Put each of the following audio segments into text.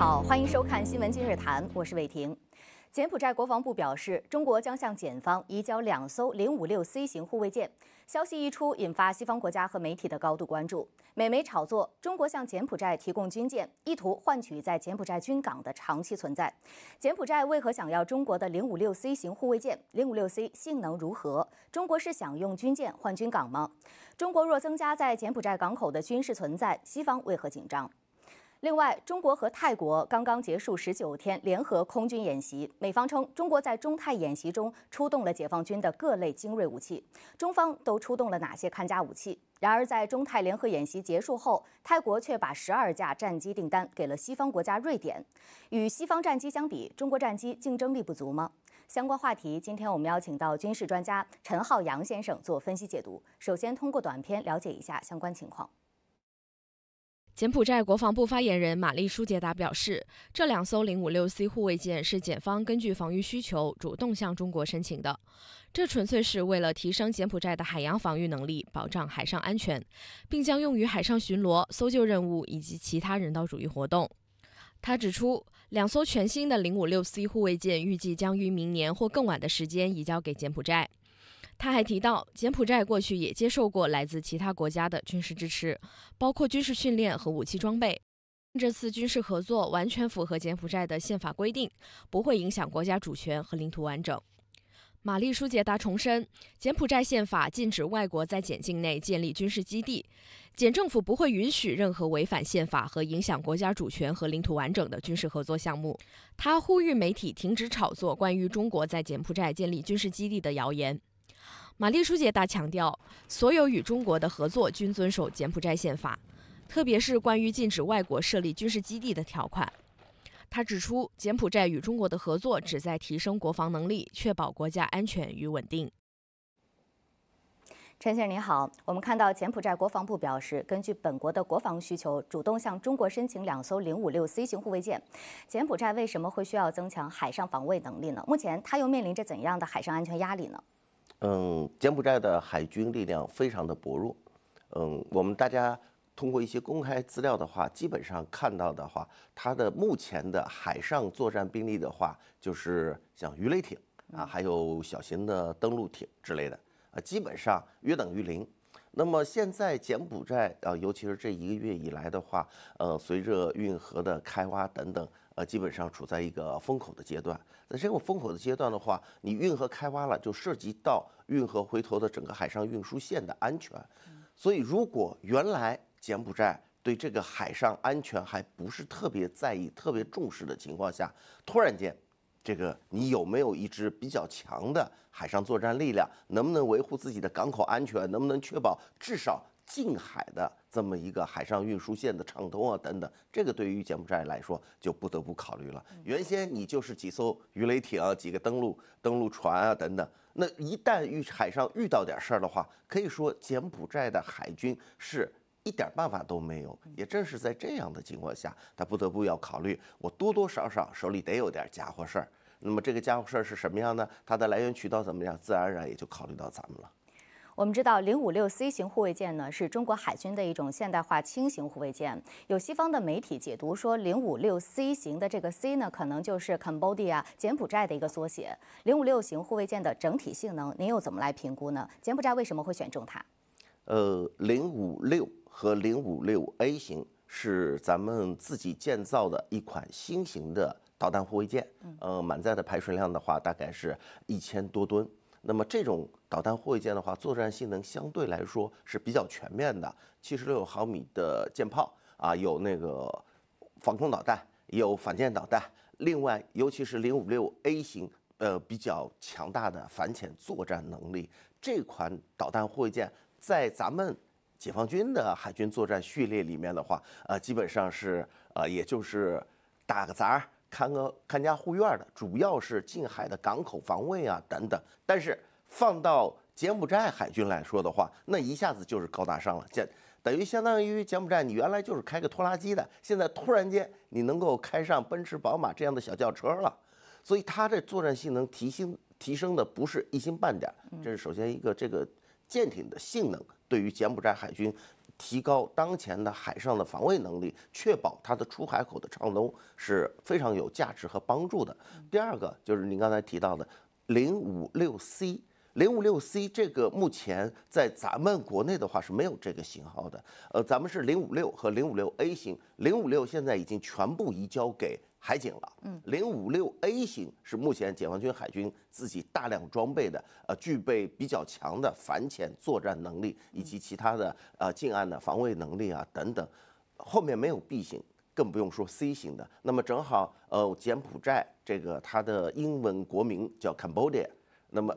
好，欢迎收看《新闻今日谈》，我是伟霆。柬埔寨国防部表示，中国将向柬方移交两艘零五六 C 型护卫舰。消息一出，引发西方国家和媒体的高度关注。美媒炒作中国向柬埔寨提供军舰，意图换取在柬埔寨军港的长期存在。柬埔寨为何想要中国的零五六 C 型护卫舰？零五六 C 性能如何？中国是想用军舰换军港吗？中国若增加在柬埔寨港口的军事存在，西方为何紧张？另外，中国和泰国刚刚结束十九天联合空军演习，美方称中国在中泰演习中出动了解放军的各类精锐武器，中方都出动了哪些看家武器？然而，在中泰联合演习结束后，泰国却把十二架战机订单给了西方国家瑞典，与西方战机相比，中国战机竞争力不足吗？相关话题，今天我们邀请到军事专家陈浩洋先生做分析解读。首先，通过短片了解一下相关情况。柬埔寨国防部发言人玛丽舒杰达表示，这两艘零五六 C 护卫舰是柬方根据防御需求主动向中国申请的，这纯粹是为了提升柬埔寨的海洋防御能力，保障海上安全，并将用于海上巡逻、搜救任务以及其他人道主义活动。他指出，两艘全新的零五六 C 护卫舰预计将于明年或更晚的时间移交给柬埔寨。他还提到，柬埔寨过去也接受过来自其他国家的军事支持，包括军事训练和武器装备。这次军事合作完全符合柬埔寨的宪法规定，不会影响国家主权和领土完整。玛丽舒杰达重申，柬埔寨宪法禁止外国在柬境内建立军事基地，柬政府不会允许任何违反宪法和影响国家主权和领土完整的军事合作项目。他呼吁媒体停止炒作关于中国在柬埔寨建立军事基地的谣言。玛丽舒杰达强调，所有与中国的合作均遵守柬埔寨宪法，特别是关于禁止外国设立军事基地的条款。他指出，柬埔寨与中国的合作旨在提升国防能力，确保国家安全与稳定。陈先生您好，我们看到柬埔寨国防部表示，根据本国的国防需求，主动向中国申请两艘零五六 C 型护卫舰。柬埔寨为什么会需要增强海上防卫能力呢？目前它又面临着怎样的海上安全压力呢？嗯，柬埔寨的海军力量非常的薄弱。嗯，我们大家通过一些公开资料的话，基本上看到的话，它的目前的海上作战兵力的话，就是像鱼雷艇啊，还有小型的登陆艇之类的，啊，基本上约等于零。那么现在柬埔寨啊，尤其是这一个月以来的话，呃，随着运河的开挖等等。呃，基本上处在一个风口的阶段，在这个风口的阶段的话，你运河开挖了，就涉及到运河回头的整个海上运输线的安全。所以，如果原来柬埔寨对这个海上安全还不是特别在意、特别重视的情况下，突然间，这个你有没有一支比较强的海上作战力量，能不能维护自己的港口安全，能不能确保至少？近海的这么一个海上运输线的畅通啊，等等，这个对于柬埔寨来说就不得不考虑了。原先你就是几艘鱼雷艇、几个登陆登陆船啊，等等。那一旦遇海上遇到点事儿的话，可以说柬埔寨的海军是一点办法都没有。也正是在这样的情况下，他不得不要考虑，我多多少少手里得有点家伙事儿。那么这个家伙事儿是什么样呢？它的来源渠道怎么样？自然而然也就考虑到咱们了。我们知道零五六 C 型护卫舰呢是中国海军的一种现代化轻型护卫舰。有西方的媒体解读说零五六 C 型的这个 C 呢可能就是 Cambodia 柬埔寨的一个缩写。零五六型护卫舰的整体性能您又怎么来评估呢？柬埔寨为什么会选中它？呃，零五六和零五六 A 型是咱们自己建造的一款新型的导弹护卫舰。嗯，满载的排水量的话大概是一千多吨。那么这种导弹护卫舰的话，作战性能相对来说是比较全面的，七十六毫米的舰炮啊，有那个防空导弹，有反舰导弹，另外尤其是零五六 A 型，呃，比较强大的反潜作战能力。这款导弹护卫舰在咱们解放军的海军作战序列里面的话，呃，基本上是呃，也就是打个杂儿。看个看家护院的，主要是近海的港口防卫啊等等。但是放到柬埔寨海军来说的话，那一下子就是高大上了，这等于相当于柬埔寨你原来就是开个拖拉机的，现在突然间你能够开上奔驰、宝马这样的小轿车了，所以它这作战性能提升提升的不是一星半点。这是首先一个这个舰艇的性能对于柬埔寨海军。提高当前的海上的防卫能力，确保它的出海口的畅通是非常有价值和帮助的。第二个就是您刚才提到的零五六 C，零五六 C 这个目前在咱们国内的话是没有这个型号的，呃，咱们是零五六和零五六 A 型，零五六现在已经全部移交给。海警了，嗯，零五六 A 型是目前解放军海军自己大量装备的，呃，具备比较强的反潜作战能力，以及其他的呃近岸的防卫能力啊等等。后面没有 B 型，更不用说 C 型的。那么正好，呃，柬埔寨这个它的英文国名叫 Cambodia，那么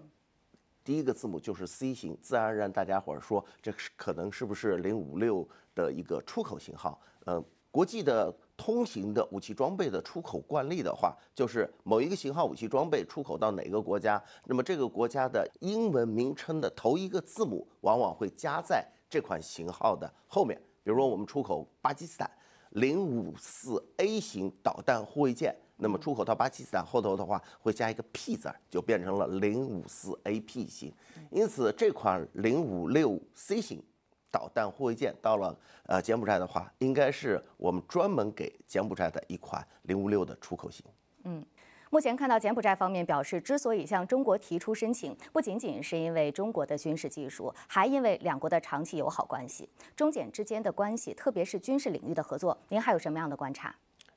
第一个字母就是 C 型，自然而然大家伙说这是可能是不是零五六的一个出口型号？呃，国际的。通行的武器装备的出口惯例的话，就是某一个型号武器装备出口到哪个国家，那么这个国家的英文名称的头一个字母往往会加在这款型号的后面。比如说，我们出口巴基斯坦零五四 A 型导弹护卫舰，那么出口到巴基斯坦后头的话，会加一个 P 字儿，就变成了零五四 AP 型。因此，这款零五六 C 型。导弹护卫舰到了呃柬埔寨的话，应该是我们专门给柬埔寨的一款零五六的出口型。嗯，目前看到柬埔寨方面表示，之所以向中国提出申请，不仅仅是因为中国的军事技术，还因为两国的长期友好关系，中柬之间的关系，特别是军事领域的合作。您还有什么样的观察？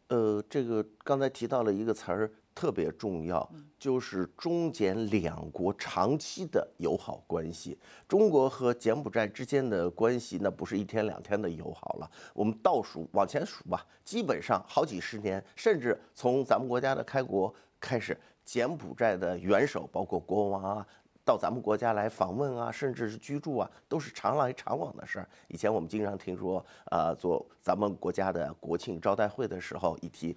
呃，这个刚才提到了一个词儿。特别重要，就是中柬两国长期的友好关系。中国和柬埔寨之间的关系，那不是一天两天的友好了。我们倒数往前数吧，基本上好几十年，甚至从咱们国家的开国开始，柬埔寨的元首，包括国王啊，到咱们国家来访问啊，甚至是居住啊，都是常来常往的事儿。以前我们经常听说，呃，做咱们国家的国庆招待会的时候一提。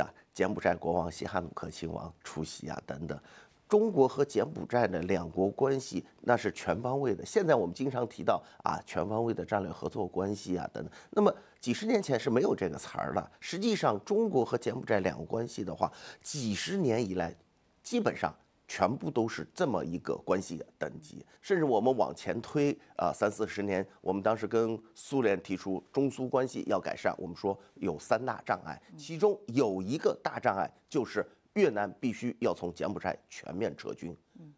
啊，柬埔寨国王西哈努克亲王出席啊，等等，中国和柬埔寨的两国关系那是全方位的。现在我们经常提到啊，全方位的战略合作关系啊，等等。那么几十年前是没有这个词儿的。实际上，中国和柬埔寨两国关系的话，几十年以来，基本上。全部都是这么一个关系等级，甚至我们往前推啊，三四十年，我们当时跟苏联提出中苏关系要改善，我们说有三大障碍，其中有一个大障碍就是越南必须要从柬埔寨全面撤军。嗯，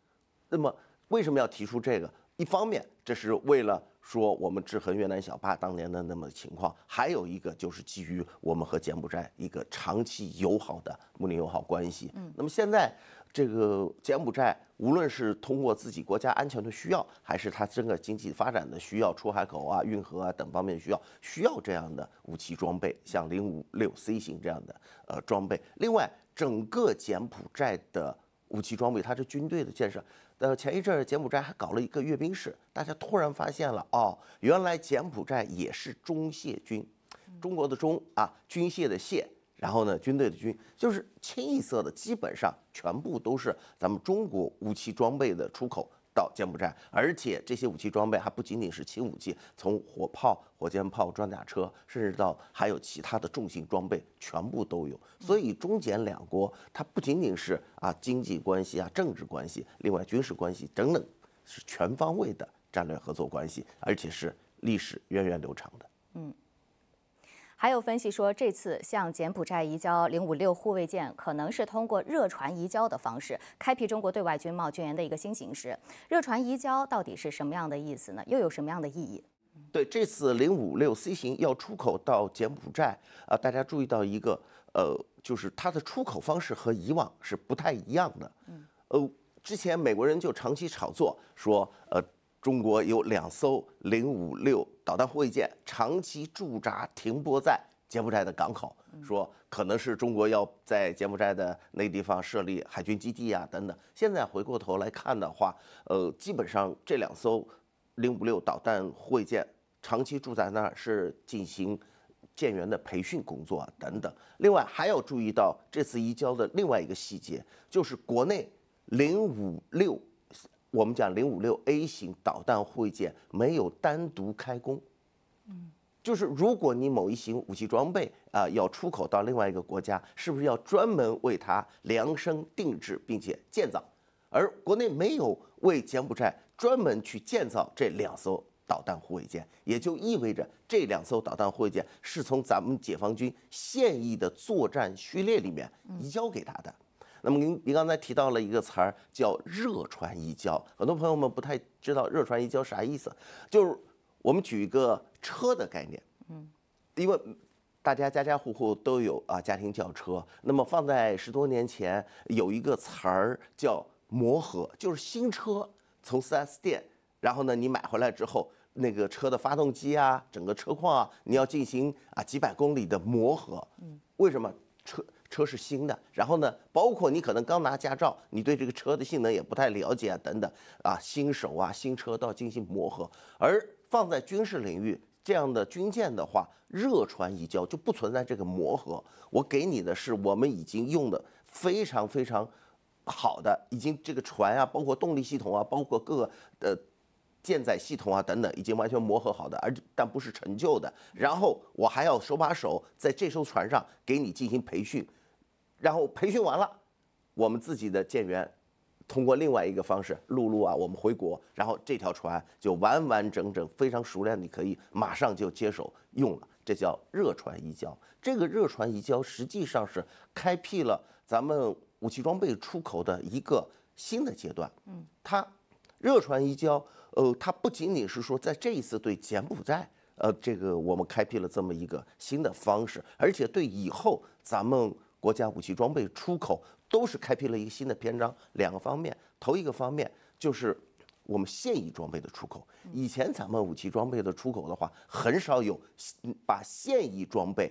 那么为什么要提出这个？一方面，这是为了说我们制衡越南小霸当年的那么情况，还有一个就是基于我们和柬埔寨一个长期友好的睦邻友好关系。嗯，那么现在这个柬埔寨，无论是通过自己国家安全的需要，还是它整个经济发展的需要，出海口啊、运河啊等方面需要，需要这样的武器装备，像零五六 C 型这样的呃装备。另外，整个柬埔寨的武器装备，它是军队的建设。呃，前一阵柬埔寨还搞了一个阅兵式，大家突然发现了哦，原来柬埔寨也是中械军，中国的中啊，军械的械，然后呢，军队的军，就是清一色的，基本上全部都是咱们中国武器装备的出口。到柬埔寨，而且这些武器装备还不仅仅是轻武器，从火炮、火箭炮、装甲车，甚至到还有其他的重型装备，全部都有。所以中柬两国它不仅仅是啊经济关系啊、政治关系，另外军事关系等等是全方位的战略合作关系，而且是历史源远流长的。嗯。还有分析说，这次向柬埔寨移交零五六护卫舰，可能是通过热船移交的方式，开辟中国对外军贸军援的一个新形式。热船移交到底是什么样的意思呢？又有什么样的意义？对这次零五六 C 型要出口到柬埔寨，啊，大家注意到一个，呃，就是它的出口方式和以往是不太一样的。嗯，呃，之前美国人就长期炒作说，呃。中国有两艘056导弹护卫舰长期驻扎停泊在柬埔寨的港口，说可能是中国要在柬埔寨的那地方设立海军基地啊等等。现在回过头来看的话，呃，基本上这两艘056导弹护卫舰长期驻在那儿是进行舰员的培训工作等等。另外还要注意到这次移交的另外一个细节，就是国内056。我们讲零五六 A 型导弹护卫舰没有单独开工，嗯，就是如果你某一型武器装备啊要出口到另外一个国家，是不是要专门为它量身定制并且建造？而国内没有为柬埔寨专门去建造这两艘导弹护卫舰，也就意味着这两艘导弹护卫舰是从咱们解放军现役的作战序列里面移交给他的。那么您您刚才提到了一个词儿叫热传移交，很多朋友们不太知道热传移交啥意思，就是我们举一个车的概念，嗯，因为大家家家户户都有啊家庭轿车，那么放在十多年前有一个词儿叫磨合，就是新车从 4S 店，然后呢你买回来之后，那个车的发动机啊，整个车况啊，你要进行啊几百公里的磨合，嗯，为什么车？车是新的，然后呢，包括你可能刚拿驾照，你对这个车的性能也不太了解啊，等等啊，新手啊，新车都要进行磨合。而放在军事领域，这样的军舰的话，热船移交就不存在这个磨合。我给你的是我们已经用的非常非常好的，已经这个船啊，包括动力系统啊，包括各个呃舰载系统啊等等，已经完全磨合好的，而但不是陈旧的。然后我还要手把手在这艘船上给你进行培训。然后培训完了，我们自己的舰员通过另外一个方式陆路啊，我们回国，然后这条船就完完整整、非常熟练，你可以马上就接手用了。这叫热船移交。这个热船移交实际上是开辟了咱们武器装备出口的一个新的阶段。嗯，它热船移交，呃，它不仅仅是说在这一次对柬埔寨，呃，这个我们开辟了这么一个新的方式，而且对以后咱们。国家武器装备出口都是开辟了一个新的篇章，两个方面，头一个方面就是我们现役装备的出口。以前咱们武器装备的出口的话，很少有把现役装备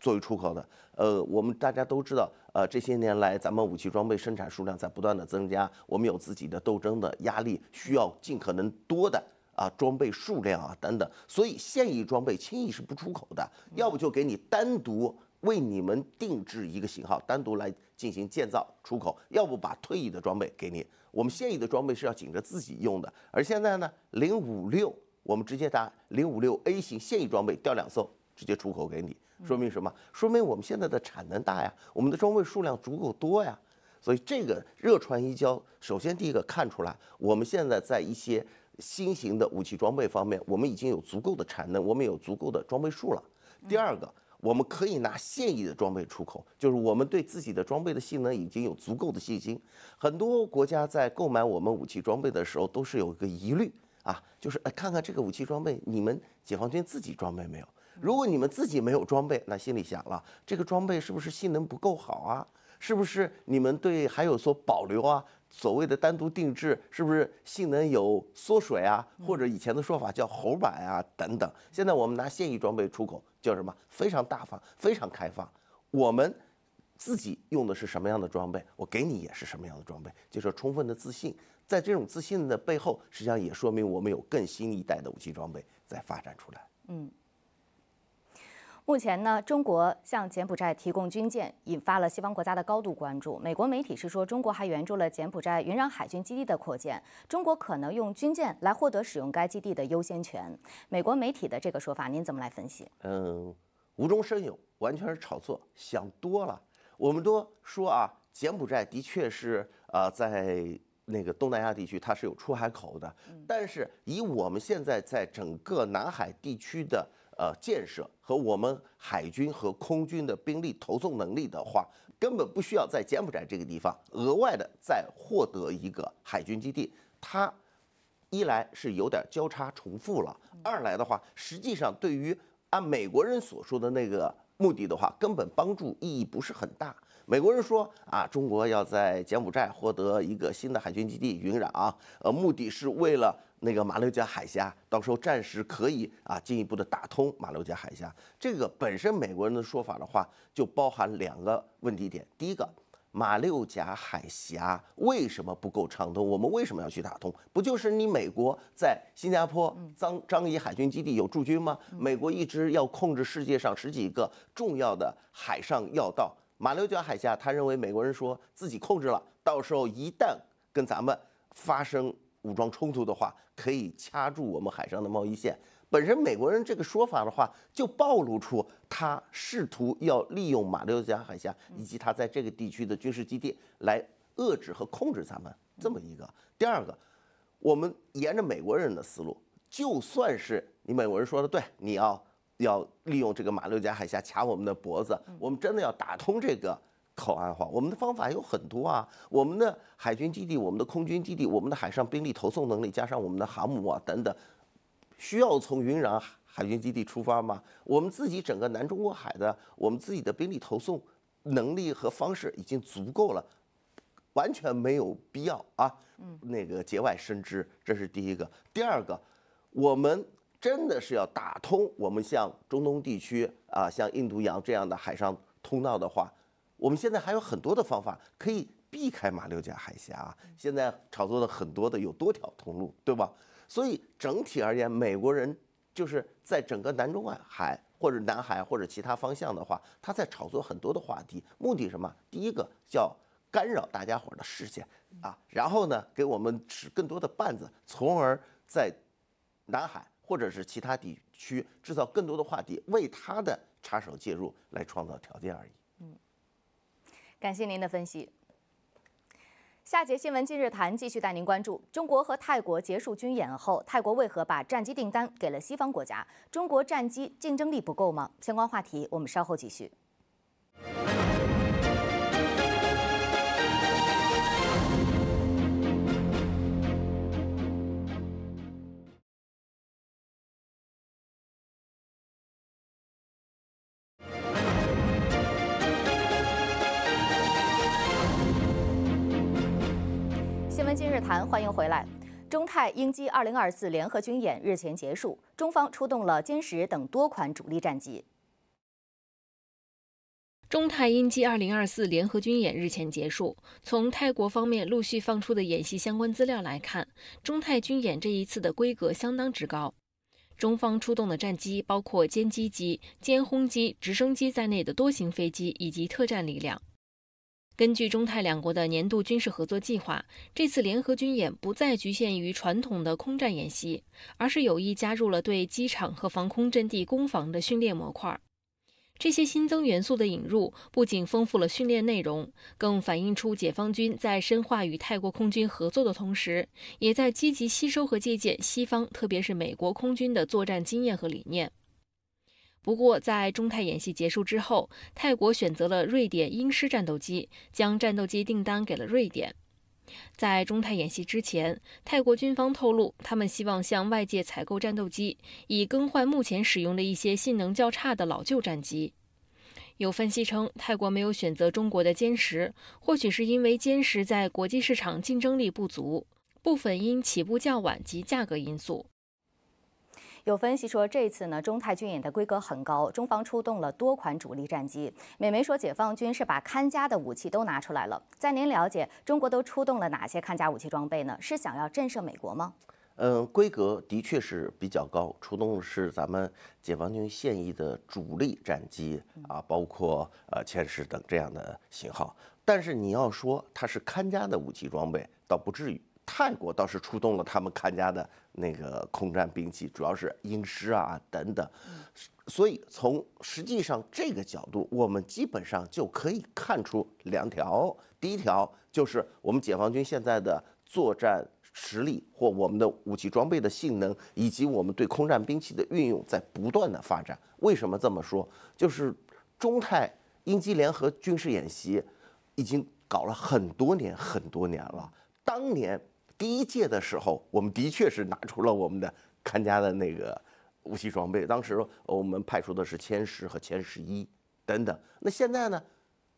作为出口的。呃，我们大家都知道，呃，这些年来咱们武器装备生产数量在不断的增加，我们有自己的斗争的压力，需要尽可能多的啊装备数量啊等等，所以现役装备轻易是不出口的，要不就给你单独。为你们定制一个型号，单独来进行建造出口。要不把退役的装备给你，我们现役的装备是要紧着自己用的。而现在呢，零五六，我们直接打零五六 A 型现役装备调两艘，直接出口给你。说明什么？说明我们现在的产能大呀，我们的装备数量足够多呀。所以这个热传移交，首先第一个看出来，我们现在在一些新型的武器装备方面，我们已经有足够的产能，我们有足够的装备数了。第二个。我们可以拿现役的装备出口，就是我们对自己的装备的性能已经有足够的信心。很多国家在购买我们武器装备的时候，都是有一个疑虑啊，就是看看这个武器装备你们解放军自己装备没有。如果你们自己没有装备，那心里想了，这个装备是不是性能不够好啊？是不是你们对还有所保留啊？所谓的单独定制是不是性能有缩水啊，或者以前的说法叫猴版啊等等？现在我们拿现役装备出口叫什么？非常大方，非常开放。我们自己用的是什么样的装备，我给你也是什么样的装备，就是充分的自信。在这种自信的背后，实际上也说明我们有更新一代的武器装备在发展出来。嗯。目前呢，中国向柬埔寨提供军舰，引发了西方国家的高度关注。美国媒体是说，中国还援助了柬埔寨云壤海军基地的扩建，中国可能用军舰来获得使用该基地的优先权。美国媒体的这个说法，您怎么来分析？嗯，无中生有，完全是炒作，想多了。我们都说啊，柬埔寨的确是啊，在那个东南亚地区它是有出海口的，但是以我们现在在整个南海地区的呃建设。和我们海军和空军的兵力投送能力的话，根本不需要在柬埔寨这个地方额外的再获得一个海军基地。它一来是有点交叉重复了，二来的话，实际上对于按美国人所说的那个目的的话，根本帮助意义不是很大。美国人说啊，中国要在柬埔寨获得一个新的海军基地云壤，呃，目的是为了。那个马六甲海峡，到时候暂时可以啊，进一步的打通马六甲海峡。这个本身美国人的说法的话，就包含两个问题点：第一个，马六甲海峡为什么不够畅通？我们为什么要去打通？不就是你美国在新加坡张张仪海军基地有驻军吗？美国一直要控制世界上十几个重要的海上要道，马六甲海峡，他认为美国人说自己控制了，到时候一旦跟咱们发生。武装冲突的话，可以掐住我们海上的贸易线。本身美国人这个说法的话，就暴露出他试图要利用马六甲海峡以及他在这个地区的军事基地来遏制和控制咱们这么一个。第二个，我们沿着美国人的思路，就算是你美国人说的对，你要要利用这个马六甲海峡卡我们的脖子，我们真的要打通这个。口岸化，我们的方法有很多啊，我们的海军基地、我们的空军基地、我们的海上兵力投送能力，加上我们的航母啊等等，需要从云壤海军基地出发吗？我们自己整个南中国海的，我们自己的兵力投送能力和方式已经足够了，完全没有必要啊。嗯，那个节外生枝，这是第一个。第二个，我们真的是要打通我们像中东地区啊，像印度洋这样的海上通道的话。我们现在还有很多的方法可以避开马六甲海峡。现在炒作的很多的有多条通路，对吧？所以整体而言，美国人就是在整个南中国海或者南海或者其他方向的话，他在炒作很多的话题，目的什么？第一个叫干扰大家伙的视线啊，然后呢给我们使更多的绊子，从而在南海或者是其他地区制造更多的话题，为他的插手介入来创造条件而已。感谢您的分析。下节新闻《今日谈》继续带您关注：中国和泰国结束军演后，泰国为何把战机订单给了西方国家？中国战机竞争力不够吗？相关话题我们稍后继续。泰鹰击2024联合军演日前结束，中方出动了歼十等多款主力战机。中泰鹰击2024联合军演日前结束。从泰国方面陆续放出的演习相关资料来看，中泰军演这一次的规格相当之高。中方出动的战机包括歼击机、歼轰机、直升机在内的多型飞机，以及特战力量。根据中泰两国的年度军事合作计划，这次联合军演不再局限于传统的空战演习，而是有意加入了对机场和防空阵地攻防的训练模块。这些新增元素的引入，不仅丰富了训练内容，更反映出解放军在深化与泰国空军合作的同时，也在积极吸收和借鉴西方，特别是美国空军的作战经验和理念。不过，在中泰演习结束之后，泰国选择了瑞典鹰狮战斗机，将战斗机订单给了瑞典。在中泰演习之前，泰国军方透露，他们希望向外界采购战斗机，以更换目前使用的一些性能较差的老旧战机。有分析称，泰国没有选择中国的歼十，或许是因为歼十在国际市场竞争力不足，部分因起步较晚及价格因素。有分析说，这次呢，中泰军演的规格很高，中方出动了多款主力战机。美媒说，解放军是把看家的武器都拿出来了。在您了解，中国都出动了哪些看家武器装备呢？是想要震慑美国吗？嗯，规格的确是比较高，出动是咱们解放军现役的主力战机啊，包括呃歼十等这样的型号。但是你要说它是看家的武器装备，倒不至于。泰国倒是出动了他们看家的那个空战兵器，主要是鹰狮啊等等。所以从实际上这个角度，我们基本上就可以看出两条。第一条就是我们解放军现在的作战实力，或我们的武器装备的性能，以及我们对空战兵器的运用在不断的发展。为什么这么说？就是中泰英机联合军事演习已经搞了很多年很多年了，当年。第一届的时候，我们的确是拿出了我们的看家的那个武器装备。当时我们派出的是歼十和歼十一等等。那现在呢，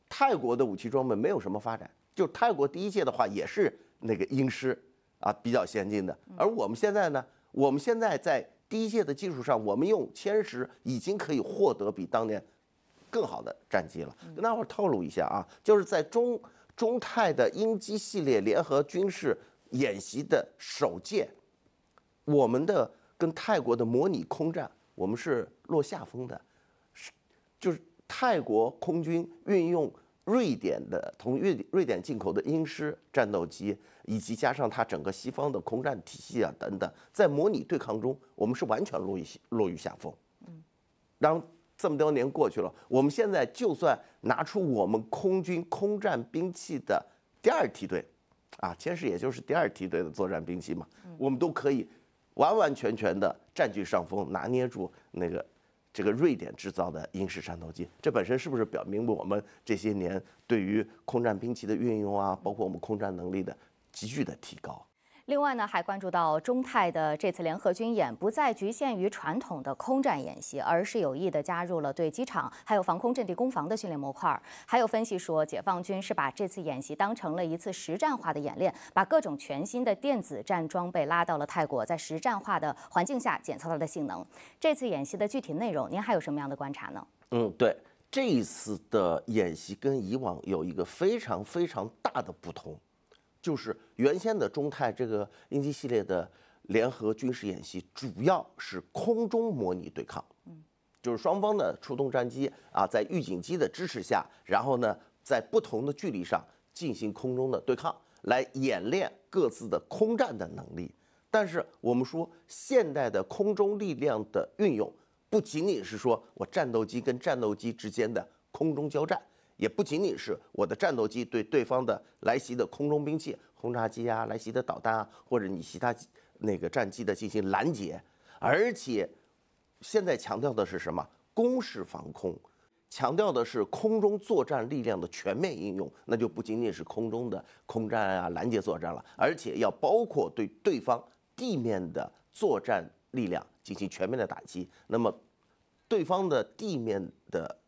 泰国的武器装备没有什么发展。就泰国第一届的话，也是那个英师啊比较先进的。而我们现在呢，我们现在在第一届的基础上，我们用歼十已经可以获得比当年更好的战机了。跟大伙儿透露一下啊，就是在中中泰的鹰击系列联合军事。演习的首届，我们的跟泰国的模拟空战，我们是落下风的，是就是泰国空军运用瑞典的从瑞瑞典进口的鹰狮战斗机，以及加上它整个西方的空战体系啊等等，在模拟对抗中，我们是完全落于落于下风。嗯，然后这么多年过去了，我们现在就算拿出我们空军空战兵器的第二梯队。啊，歼十也就是第二梯队的作战兵器嘛，我们都可以完完全全的占据上风，拿捏住那个这个瑞典制造的英式战斗机，这本身是不是表明我们这些年对于空战兵器的运用啊，包括我们空战能力的急剧的提高？另外呢，还关注到中泰的这次联合军演不再局限于传统的空战演习，而是有意的加入了对机场还有防空阵地攻防的训练模块。还有分析说，解放军是把这次演习当成了一次实战化的演练，把各种全新的电子战装备拉到了泰国，在实战化的环境下检测它的性能。这次演习的具体内容，您还有什么样的观察呢？嗯，对，这一次的演习跟以往有一个非常非常大的不同。就是原先的中泰这个鹰击系列的联合军事演习，主要是空中模拟对抗，就是双方的出动战机啊，在预警机的支持下，然后呢，在不同的距离上进行空中的对抗，来演练各自的空战的能力。但是我们说，现代的空中力量的运用，不仅仅是说我战斗机跟战斗机之间的空中交战。也不仅仅是我的战斗机对对方的来袭的空中兵器、轰炸机啊、来袭的导弹啊，或者你其他那个战机的进行拦截，而且现在强调的是什么？攻势防空，强调的是空中作战力量的全面应用，那就不仅仅是空中的空战啊、拦截作战了，而且要包括对对方地面的作战力量进行全面的打击。那么，对方的地面的。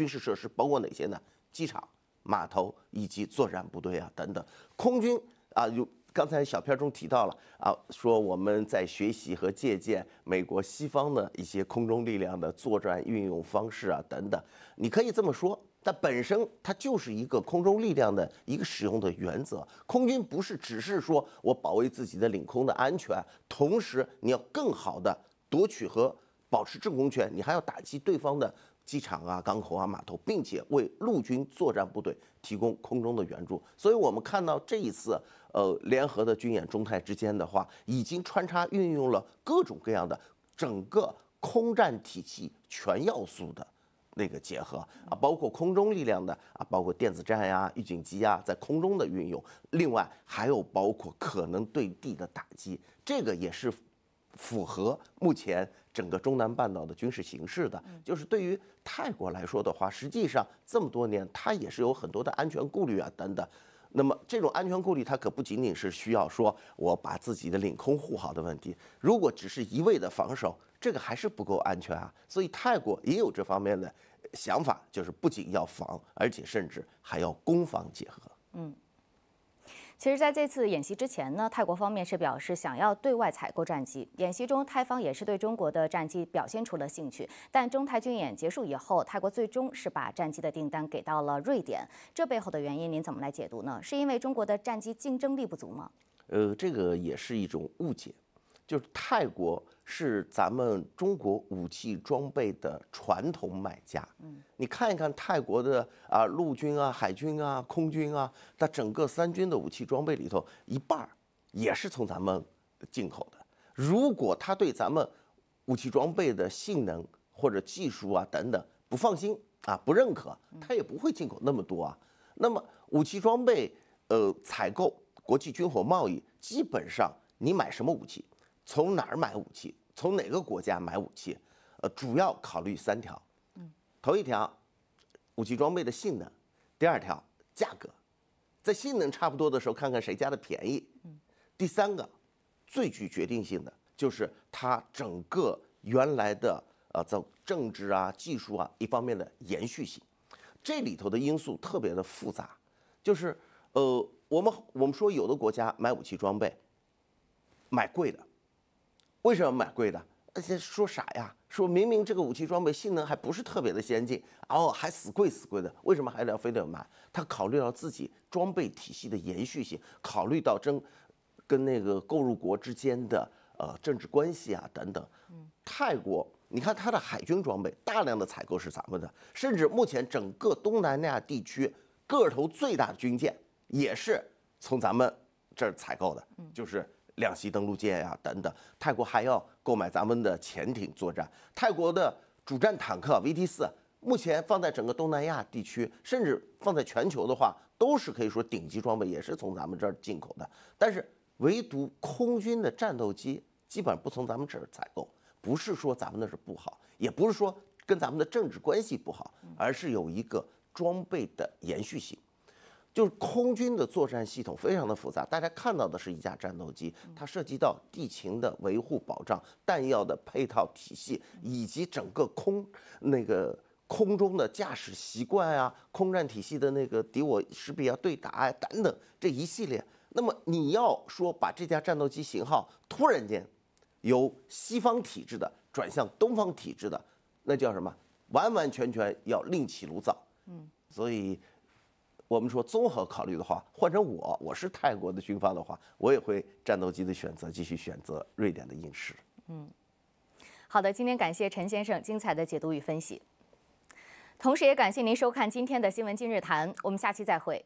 军事设施包括哪些呢？机场、码头以及作战部队啊，等等。空军啊，有刚才小片中提到了啊，说我们在学习和借鉴美国西方的一些空中力量的作战运用方式啊，等等。你可以这么说，但本身它就是一个空中力量的一个使用的原则。空军不是只是说我保卫自己的领空的安全，同时你要更好的夺取和。保持制空权，你还要打击对方的机场啊、港口啊、码头，并且为陆军作战部队提供空中的援助。所以，我们看到这一次呃联合的军演中泰之间的话，已经穿插运用了各种各样的整个空战体系全要素的那个结合啊，包括空中力量的啊，包括电子战呀、预警机呀在空中的运用，另外还有包括可能对地的打击，这个也是。符合目前整个中南半岛的军事形势的，就是对于泰国来说的话，实际上这么多年它也是有很多的安全顾虑啊等等。那么这种安全顾虑，它可不仅仅是需要说我把自己的领空护好的问题，如果只是一味的防守，这个还是不够安全啊。所以泰国也有这方面的想法，就是不仅要防，而且甚至还要攻防结合。嗯。其实，在这次演习之前呢，泰国方面是表示想要对外采购战机。演习中，泰方也是对中国的战机表现出了兴趣。但中泰军演结束以后，泰国最终是把战机的订单给到了瑞典。这背后的原因您怎么来解读呢？是因为中国的战机竞争力不足吗？呃，这个也是一种误解。就是泰国是咱们中国武器装备的传统买家。嗯，你看一看泰国的啊，陆军啊、海军啊、空军啊，它整个三军的武器装备里头一半儿也是从咱们进口的。如果他对咱们武器装备的性能或者技术啊等等不放心啊、不认可，他也不会进口那么多啊。那么武器装备呃采购国际军火贸易，基本上你买什么武器？从哪儿买武器？从哪个国家买武器？呃，主要考虑三条：，头一条，武器装备的性能；，第二条，价格，在性能差不多的时候，看看谁家的便宜；，第三个，最具决定性的就是它整个原来的呃在政治啊、技术啊一方面的延续性。这里头的因素特别的复杂，就是呃，我们我们说有的国家买武器装备，买贵的。为什么买贵的？那说啥呀？说明明这个武器装备性能还不是特别的先进，哦，还死贵死贵的，为什么还要非得买？他考虑到自己装备体系的延续性，考虑到争跟那个购入国之间的呃政治关系啊等等。泰国，你看它的海军装备大量的采购是咱们的，甚至目前整个东南亚地区个头最大的军舰也是从咱们这儿采购的，就是。两栖登陆舰啊，等等，泰国还要购买咱们的潜艇作战。泰国的主战坦克 VT 四，目前放在整个东南亚地区，甚至放在全球的话，都是可以说顶级装备，也是从咱们这儿进口的。但是，唯独空军的战斗机，基本上不从咱们这儿采购。不是说咱们那是不好，也不是说跟咱们的政治关系不好，而是有一个装备的延续性。就是空军的作战系统非常的复杂，大家看到的是一架战斗机，它涉及到地勤的维护保障、弹药的配套体系，以及整个空那个空中的驾驶习惯啊、空战体系的那个敌我识别啊、对打啊等等这一系列。那么你要说把这架战斗机型号突然间由西方体制的转向东方体制的，那叫什么？完完全全要另起炉灶。嗯，所以。我们说综合考虑的话，换成我，我是泰国的军方的话，我也会战斗机的选择继续选择瑞典的硬狮。嗯，好的，今天感谢陈先生精彩的解读与分析，同时也感谢您收看今天的新闻今日谈，我们下期再会。